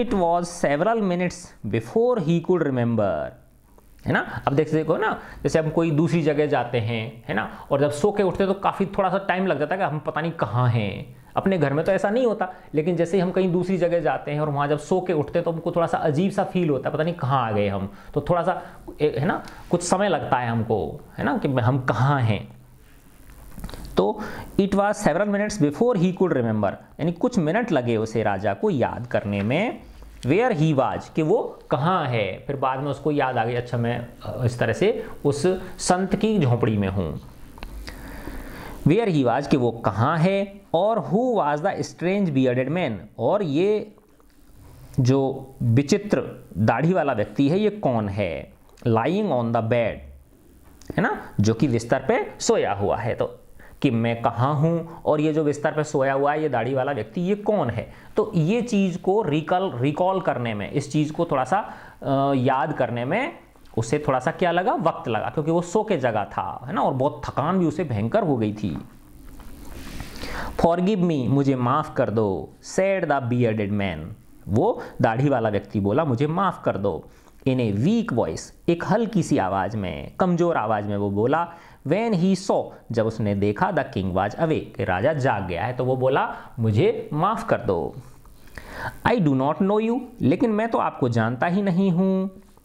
it was several minutes before he could remember है ना अब देख देखो ना जैसे हम कोई दूसरी जगह जाते हैं है ना और जब सो के उठते हैं तो काफ़ी थोड़ा सा टाइम लग जाता है कि हम पता नहीं कहाँ हैं अपने घर में तो ऐसा नहीं होता लेकिन जैसे ही हम कहीं दूसरी जगह जाते हैं और वहाँ जब सो के उठते हैं तो हमको थोड़ा सा अजीब सा फील होता है पता नहीं कहाँ आ गए हम तो थोड़ा सा है ना कुछ समय लगता है हमको है ना कि हम कहाँ हैं तो it was several minutes before he could remember यानी कुछ मिनट लगे उसे राजा को याद करने में वेयर ही वाज कि वो कहाँ है फिर बाद में उसको याद आ गया अच्छा मैं इस तरह से उस संत की झोंपड़ी में हूँ वेयर ही वाज कि वो कहाँ है और who was the strange bearded man और ये जो विचित्र दाढ़ी वाला व्यक्ति है ये कौन है लाइंग ऑन द बेड है ना जो कि बिस्तर पे सोया हुआ है तो कि मैं कहाँ हूँ और ये जो बिस्तर पे सोया हुआ है ये दाढ़ी वाला व्यक्ति ये कौन है तो ये चीज़ को रिकॉल रिकॉल करने में इस चीज़ को थोड़ा सा याद करने में उसे थोड़ा सा क्या लगा वक्त लगा क्योंकि वो सो के जगह था है ना और बहुत थकान भी उसे भयंकर हो गई थी फॉरगिव मी मुझे माफ़ कर दो सेड द बियर्डेड मैन वो दाढ़ी वाला व्यक्ति बोला मुझे माफ़ कर दो इन ए वीक वॉइस एक हल्की सी आवाज़ में कमज़ोर आवाज़ में वो बोला वेन ही सो जब उसने देखा द किंग वाज अवे कि राजा जाग गया है तो वो बोला मुझे माफ़ कर दो I do not know you लेकिन मैं तो आपको जानता ही नहीं हूं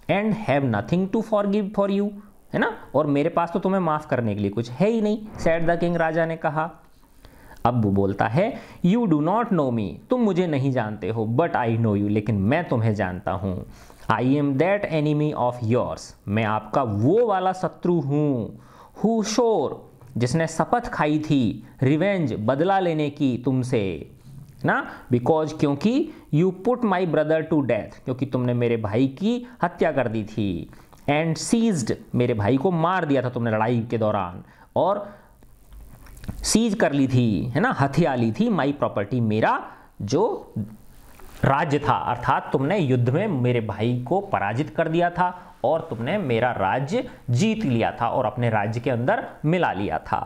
and have nothing to forgive for you है ना और मेरे पास तो तुम्हें माफ़ करने के लिए कुछ है ही नहीं सैड द किंग राजा ने कहा अब वो बोलता है you do not know me तुम मुझे नहीं जानते हो बट आई नो यू लेकिन मैं तुम्हें जानता हूं I am that enemy of yours मैं आपका वो वाला शत्रु हूं हुशोर शोर जिसने शपथ खाई थी रिवेंज बदला लेने की तुमसे ना बिकॉज क्योंकि you put my brother to death क्योंकि तुमने मेरे भाई की हत्या कर दी थी एंड सीज्ड मेरे भाई को मार दिया था तुमने लड़ाई के दौरान और सीज कर ली थी है ना हथिया ली थी माई प्रॉपर्टी मेरा जो राज्य था अर्थात तुमने युद्ध में मेरे भाई को पराजित कर दिया था और तुमने मेरा राज्य जीत लिया था और अपने राज्य के अंदर मिला लिया था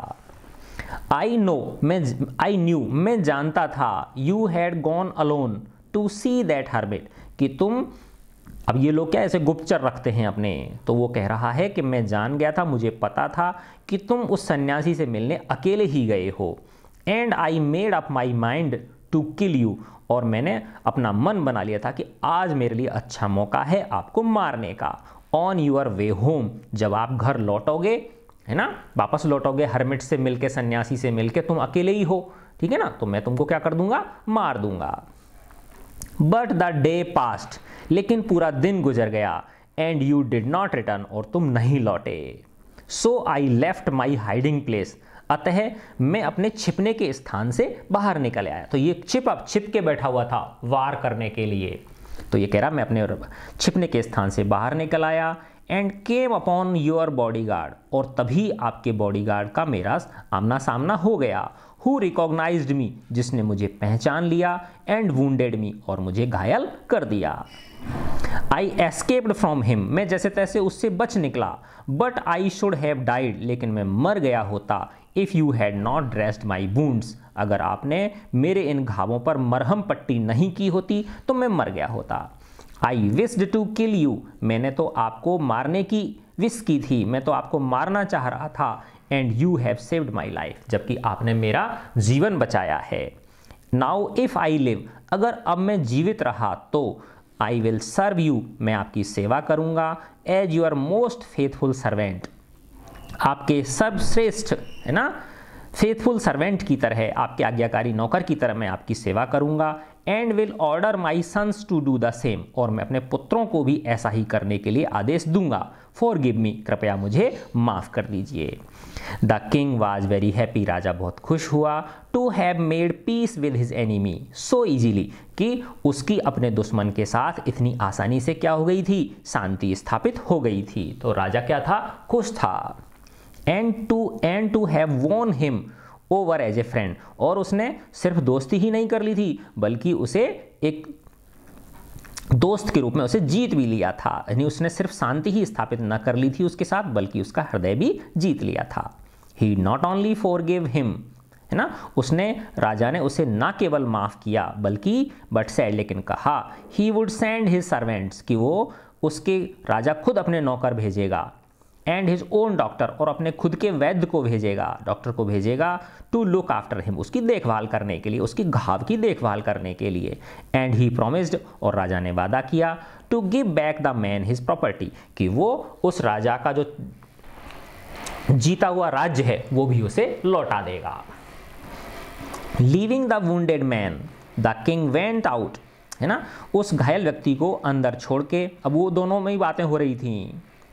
आई नो मैं आई न्यू मैं जानता था you had gone alone to see that hermit कि तुम अब ये लोग क्या ऐसे गुप्तचर रखते हैं अपने तो वो कह रहा है कि मैं जान गया था मुझे पता था कि तुम उस सन्यासी से मिलने अकेले ही गए हो and I made up my mind to kill you और मैंने अपना मन बना लिया था कि आज मेरे लिए अच्छा मौका है आपको मारने का ऑन यूर वे होम जब आप घर लौटोगे है ना वापस लौटोगे हरमिट से मिलके सन्यासी से मिलके तुम अकेले ही हो ठीक है ना तो मैं तुमको क्या कर दूंगा मार दूंगा बट द डे पास्ट लेकिन पूरा दिन गुजर गया and you did not return और तुम नहीं लौटे so I left my hiding place अतः मैं अपने छिपने के स्थान से बाहर निकल आया तो ये छिप अब छिप के बैठा हुआ था वार करने के लिए तो ये कह रहा मैं अपने छिपने के स्थान से बाहर निकल आया and came upon your bodyguard और तभी आपके बॉडी गार्ड का मेरा आमना सामना हो गया हु रिकॉग्नाइज मी जिसने मुझे पहचान लिया एंड वेड मी और मुझे घायल कर दिया आई एस्केप्ड फ्रॉम हिम मैं जैसे तैसे उससे बच निकला but I should have died लेकिन मैं मर गया होता if you had not dressed my wounds अगर आपने मेरे इन घावों पर मरहम पट्टी नहीं की होती तो मैं मर गया होता I wished to kill you मैंने तो आपको मारने की विस की थी मैं तो आपको मारना चाह रहा था and you have saved my life जबकि आपने मेरा जीवन बचाया है नाउ इफ़ आई लिव अगर अब मैं जीवित रहा तो आई विल सर्व यू मैं आपकी सेवा करूंगा as your most faithful servant आपके सर्वश्रेष्ठ है ना फेथफुल सर्वेंट की तरह आपके आज्ञाकारी नौकर की तरह मैं आपकी सेवा करूंगा and will order my sons to do the same और मैं अपने पुत्रों को भी ऐसा ही करने के लिए आदेश दूंगा फॉर गिव मी कृपया मुझे माफ़ कर दीजिए the king was very happy राजा बहुत खुश हुआ to have made peace with his enemy so easily कि उसकी अपने दुश्मन के साथ इतनी आसानी से क्या हो गई थी शांति स्थापित हो गई थी तो राजा क्या था खुश था and to and to have won him over as a friend और उसने सिर्फ दोस्ती ही नहीं कर ली थी बल्कि उसे एक दोस्त के रूप में उसे जीत भी लिया था यानी उसने सिर्फ शांति ही स्थापित न कर ली थी उसके साथ बल्कि उसका हृदय भी जीत लिया था he not only forgive him है ना उसने राजा ने उसे ना केवल माफ़ किया बल्कि बट सैड लेकिन कहा he would send his servants कि वो उसके राजा खुद अपने नौकर भेजेगा एंड हिज ओन डॉक्टर और अपने खुद के वैद्य को भेजेगा डॉक्टर को भेजेगा टू लुक आफ्टर हिम उसकी देखभाल करने के लिए उसकी घाव की देखभाल करने के लिए एंड ही प्रोमिस्ड और राजा ने वादा किया to give back the man his property कि वो उस राजा का जो जीता हुआ राज्य है वो भी उसे लौटा देगा leaving the wounded man the king went out है ना उस घायल व्यक्ति को अंदर छोड़ के अब वो दोनों में ही बातें हो रही थी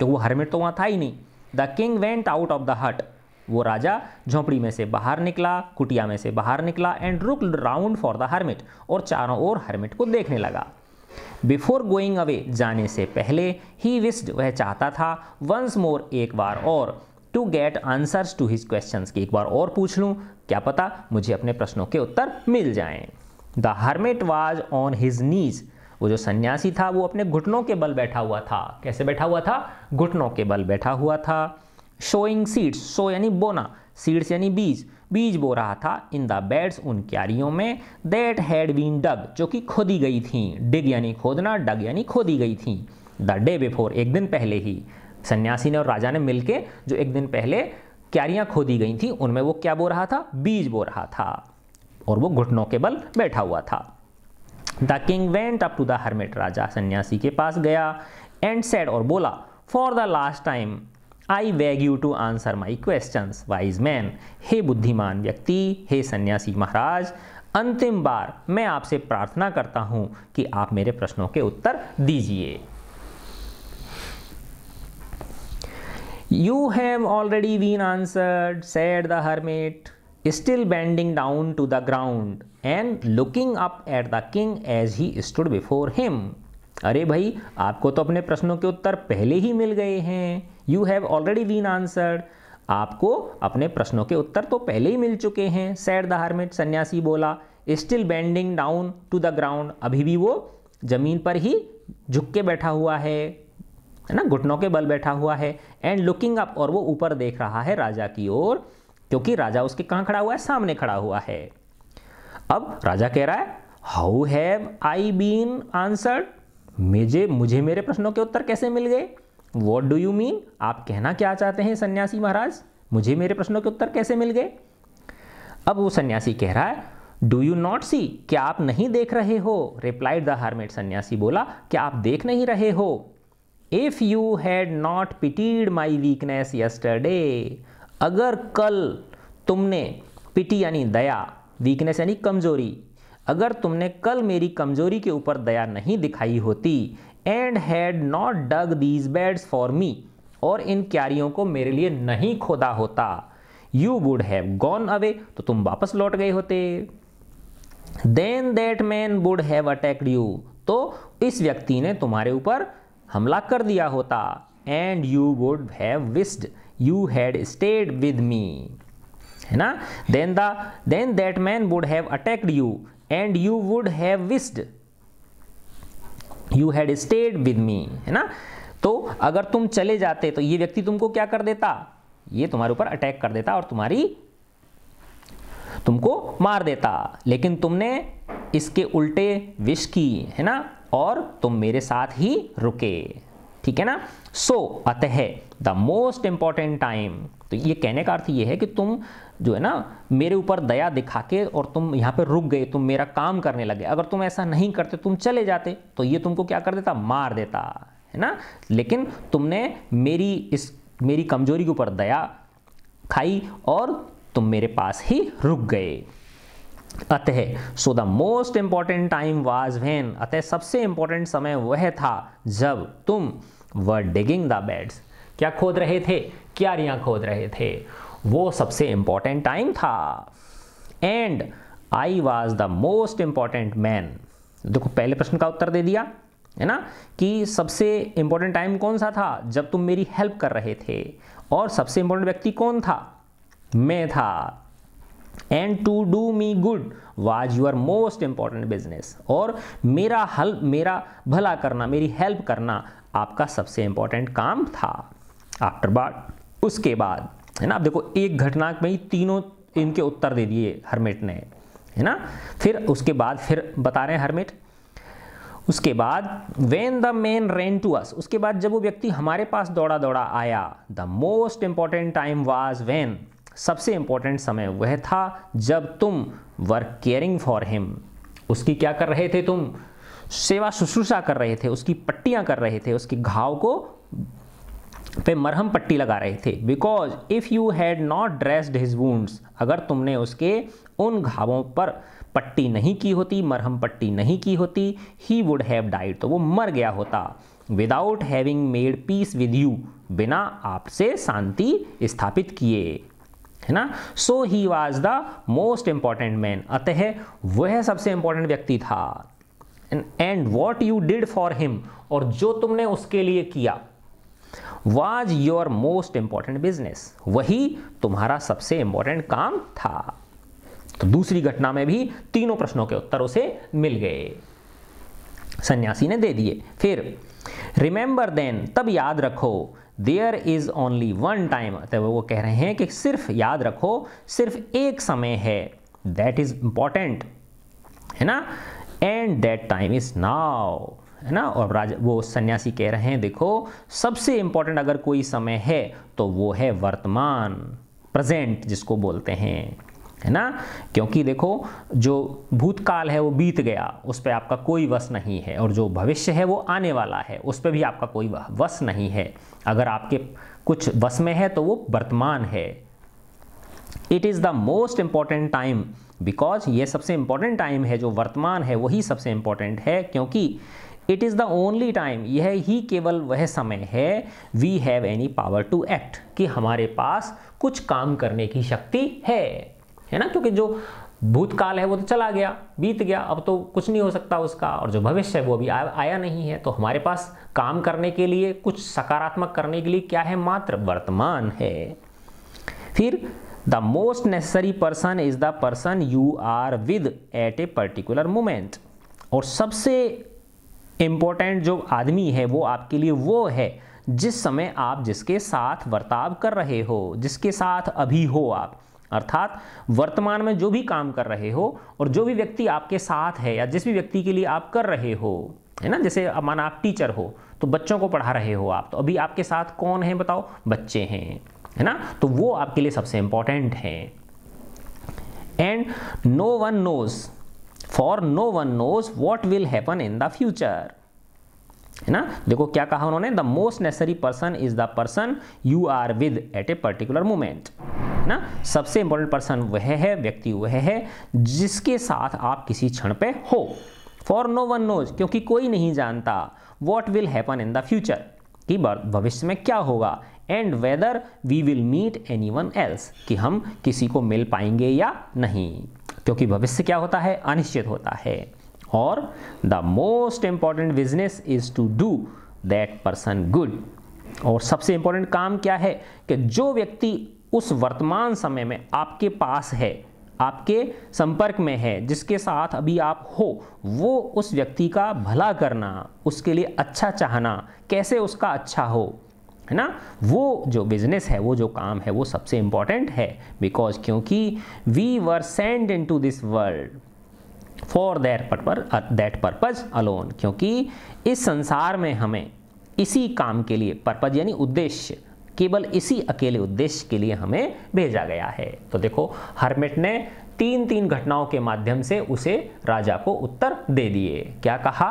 तो वो हरमेट तो वहाँ था ही नहीं the king went out of the hut वो राजा झोंपड़ी में से बाहर निकला कुटिया में से बाहर निकला एंड रुक राउंड फॉर द हरमेट और चारों ओर हरमेट को देखने लगा बिफोर गोइंग अवे जाने से पहले ही विस्ड वह चाहता था वंस मोर एक बार और to get answers to his question की एक बार और पूछ लूँ क्या पता मुझे अपने प्रश्नों के उत्तर मिल जाएं। The hermit was on his knees वो जो सन्यासी था वो अपने घुटनों के बल बैठा हुआ था कैसे बैठा हुआ था घुटनों के बल बैठा हुआ था शोइंग सीड्स शो यानी बोना सीड्स यानी बीज बीज बो रहा था इन द बेड्स उन क्यारियों में दैट हैड बीन डग जो कि खोदी गई थी डिग यानी खोदना डग यानी खोदी गई थी द डे बिफोर एक दिन पहले ही सन्यासी ने और राजा ने मिलके जो एक दिन पहले क्यारियां खोदी गई थी उनमें वो क्या बो रहा था बीज बो रहा था और वो घुटनों के बल बैठा हुआ था the king went up to the hermit राजा सन्यासी के पास गया एंड सेड और बोला for the last time I beg you to answer my question wise man हे बुद्धिमान व्यक्ति हे सन्यासी महाराज अंतिम बार मैं आपसे प्रार्थना करता हूँ कि आप मेरे प्रश्नों के उत्तर दीजिए you have already been answered said the hermit still bending down to the ground and looking up at the king as he stood before him अरे भाई आपको तो अपने प्रश्नों के उत्तर पहले ही मिल गए हैं you have already been answered आपको अपने प्रश्नों के उत्तर तो पहले ही मिल चुके हैं सैड द हार्मिट सन्यासी बोला still bending down to the ground अभी भी वो जमीन पर ही झुक के बैठा हुआ है है ना घुटनों के बल बैठा हुआ है एंड लुकिंग अप और वो ऊपर देख रहा है राजा की ओर क्योंकि राजा उसके कहाँ खड़ा हुआ है सामने खड़ा हुआ है अब राजा कह रहा है how have I been answered मुझे मुझे मेरे प्रश्नों के उत्तर कैसे मिल गए वॉट डू यू मीन आप कहना क्या चाहते हैं सन्यासी महाराज मुझे मेरे प्रश्नों के उत्तर कैसे मिल गए अब वो सन्यासी कह रहा है डू यू नॉट सी क्या आप नहीं देख रहे हो रिप्लाइड द हार्मेट सन्यासी बोला क्या आप देख नहीं रहे हो if you had not pitied my weakness yesterday अगर कल तुमने पिटी यानी दया वीकनेस यानी कमजोरी अगर तुमने कल मेरी कमजोरी के ऊपर दया नहीं दिखाई होती and had not dug these beds for me और इन क्यारियों को मेरे लिए नहीं खोदा होता you would have gone away तो तुम वापस लौट गए होते then that man would have attacked you तो इस व्यक्ति ने तुम्हारे ऊपर हमला कर दिया होता and you would have wished you had stayed with me है ना then the then that man would have attacked you and you would have wished you had stayed with me है ना तो अगर तुम चले जाते तो ये व्यक्ति तुमको क्या कर देता ये तुम्हारे ऊपर अटैक कर देता और तुम्हारी तुमको मार देता लेकिन तुमने इसके उल्टे विश की है ना और तुम मेरे साथ ही रुके ठीक है ना सो so, अतः द मोस्ट इंपॉर्टेंट टाइम तो ये कहने का अर्थ ये है कि तुम जो है ना मेरे ऊपर दया दिखा के और तुम यहाँ पे रुक गए तुम मेरा काम करने लगे अगर तुम ऐसा नहीं करते तुम चले जाते तो ये तुमको क्या कर देता मार देता है ना लेकिन तुमने मेरी इस मेरी कमजोरी के ऊपर दया खाई और तुम मेरे पास ही रुक गए अतः so the most important time was when अतः सबसे इंपॉर्टेंट समय वह था जब तुम वर डिगिंग द बेड्स क्या खोद रहे थे क्यारियां खोद रहे थे वो सबसे इंपॉर्टेंट टाइम था and I was the most important man देखो पहले प्रश्न का उत्तर दे दिया है ना कि सबसे इंपॉर्टेंट टाइम कौन सा था जब तुम मेरी हेल्प कर रहे थे और सबसे इंपॉर्टेंट व्यक्ति कौन था मैं था and to do me good was your most important business और मेरा हल मेरा भला करना मेरी हेल्प करना आपका सबसे इंपॉर्टेंट काम था आफ्टर बाद उसके बाद है ना आप देखो एक घटना में ही तीनों इनके उत्तर दे दिए हरमेट ने है ना फिर उसके बाद फिर बता रहे हैं हरमेट उसके बाद when the man ran to us उसके बाद जब वो व्यक्ति हमारे पास दौड़ा दौड़ा आया the most important time was when सबसे इंपॉर्टेंट समय वह था जब तुम वर्क केयरिंग फॉर हिम उसकी क्या कर रहे थे तुम सेवा शुश्रूषा कर रहे थे उसकी पट्टियां कर रहे थे उसके घाव को पे मरहम पट्टी लगा रहे थे because if you had not dressed his wounds अगर तुमने उसके उन घावों पर पट्टी नहीं की होती मरहम पट्टी नहीं की होती ही वुड हैव डाइड तो वो मर गया होता without having made peace with you बिना आपसे शांति स्थापित किए है ना so he was the most important man अतः वह सबसे इंपॉर्टेंट व्यक्ति था and what you did for him और जो तुमने उसके लिए किया was your most important business वही तुम्हारा सबसे इंपॉर्टेंट काम था तो दूसरी घटना में भी तीनों प्रश्नों के उत्तर उसे मिल गए सन्यासी ने दे दिए फिर रिमेंबर देन तब याद रखो there is only one time तब वो कह रहे हैं कि सिर्फ याद रखो सिर्फ एक समय है दैट इज इंपॉर्टेंट है ना and that time is now है ना और राज वो सन्यासी कह रहे हैं देखो सबसे इंपॉर्टेंट अगर कोई समय है तो वो है वर्तमान प्रेजेंट जिसको बोलते हैं है ना क्योंकि देखो जो भूतकाल है वो बीत गया उस पर आपका कोई वश नहीं है और जो भविष्य है वो आने वाला है उस पर भी आपका कोई वस नहीं है अगर आपके कुछ वस में है तो वो वर्तमान है it is the most important time because ये सबसे इम्पॉर्टेंट टाइम है जो वर्तमान है वही सबसे इंपॉर्टेंट है क्योंकि it is the only time यह ही केवल वह समय है we have any power to act कि हमारे पास कुछ काम करने की शक्ति है है ना क्योंकि जो भूतकाल है वो तो चला गया बीत गया अब तो कुछ नहीं हो सकता उसका और जो भविष्य है वो अभी आया नहीं है तो हमारे पास काम करने के लिए कुछ सकारात्मक करने के लिए क्या है मात्र वर्तमान है फिर the most necessary person is the person you are with at a particular moment और सबसे इंपॉर्टेंट जो आदमी है वो आपके लिए वो है जिस समय आप जिसके साथ वर्ताव कर रहे हो जिसके साथ अभी हो आप अर्थात वर्तमान में जो भी काम कर रहे हो और जो भी व्यक्ति आपके साथ है या जिस भी व्यक्ति के लिए आप कर रहे हो है ना जैसे माना आप टीचर हो तो बच्चों को पढ़ा रहे हो आप तो अभी आपके साथ कौन है बताओ बच्चे हैं है ना तो वो आपके लिए सबसे इंपॉर्टेंट है and no one knows for no one knows what will happen in the future है ना देखो क्या कहा उन्होंने the most necessary person is the person you are with at a particular moment है ना सबसे इंपॉर्टेंट पर्सन वह है व्यक्ति वह है जिसके साथ आप किसी क्षण पे हो फॉर नो वन नोज क्योंकि कोई नहीं जानता what will happen in the future कि भविष्य में क्या होगा and whether we will meet anyone else कि हम किसी को मिल पाएंगे या नहीं क्योंकि भविष्य क्या होता है अनिश्चित होता है और the most important business is to do that person good और सबसे इंपॉर्टेंट काम क्या है कि जो व्यक्ति उस वर्तमान समय में आपके पास है आपके संपर्क में है जिसके साथ अभी आप हो वो उस व्यक्ति का भला करना उसके लिए अच्छा चाहना कैसे उसका अच्छा हो है ना वो जो बिजनेस है वो जो काम है वो सबसे इंपॉर्टेंट है बिकॉज क्योंकि we were sent into this world for that purpose that purpose alone क्योंकि इस संसार में हमें इसी काम के लिए पर्पज यानी उद्देश्य केवल इसी अकेले उद्देश्य के लिए हमें भेजा गया है तो देखो हरमिट ने तीन तीन घटनाओं के माध्यम से उसे राजा को उत्तर दे दिए क्या कहा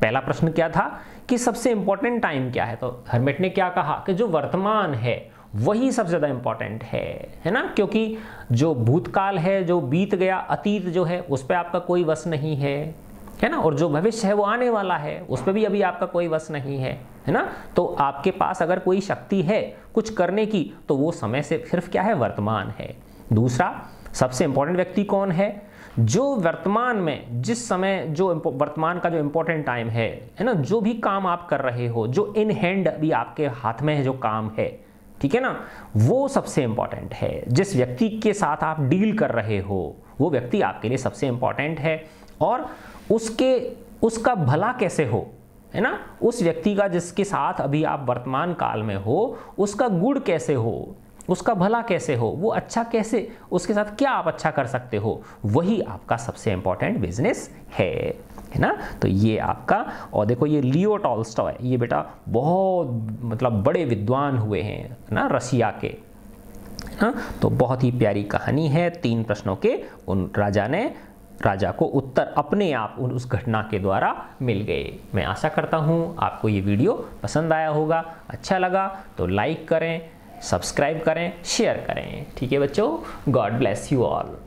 पहला प्रश्न क्या था कि सबसे इंपॉर्टेंट टाइम क्या है तो हर्मेट ने क्या कहा कि जो वर्तमान है वही सबसे ज़्यादा इंपॉर्टेंट है है ना क्योंकि जो भूतकाल है जो बीत गया अतीत जो है उस पर आपका कोई वस नहीं है है ना और जो भविष्य है वो आने वाला है उस पर भी अभी आपका कोई वस नहीं है है ना तो आपके पास अगर कोई शक्ति है कुछ करने की तो वो समय से सिर्फ क्या है वर्तमान है दूसरा सबसे इंपॉर्टेंट व्यक्ति कौन है जो वर्तमान में जिस समय जो वर्तमान का जो इम्पोर्टेंट टाइम है है ना जो भी काम आप कर रहे हो जो इन हैंड अभी आपके हाथ में है जो काम है ठीक है ना वो सबसे इंपॉर्टेंट है जिस व्यक्ति के साथ आप डील कर रहे हो वो व्यक्ति आपके लिए सबसे इंपॉर्टेंट है और उसके उसका भला कैसे हो है ना उस व्यक्ति का जिसके साथ अभी आप वर्तमान काल में हो उसका गुड़ कैसे हो उसका भला कैसे हो वो अच्छा कैसे उसके साथ क्या आप अच्छा कर सकते हो वही आपका सबसे इंपॉर्टेंट बिजनेस है है ना तो ये आपका और देखो ये लियो टॉल्स्टॉय ये बेटा बहुत मतलब बड़े विद्वान हुए हैं ना रसिया के ना हाँ, तो बहुत ही प्यारी कहानी है तीन प्रश्नों के उन राजा ने राजा को उत्तर अपने आप उन उस घटना के द्वारा मिल गए मैं आशा करता हूँ आपको ये वीडियो पसंद आया होगा अच्छा लगा तो लाइक करें सब्सक्राइब करें शेयर करें ठीक है बच्चों गॉड ब्लेस यू ऑल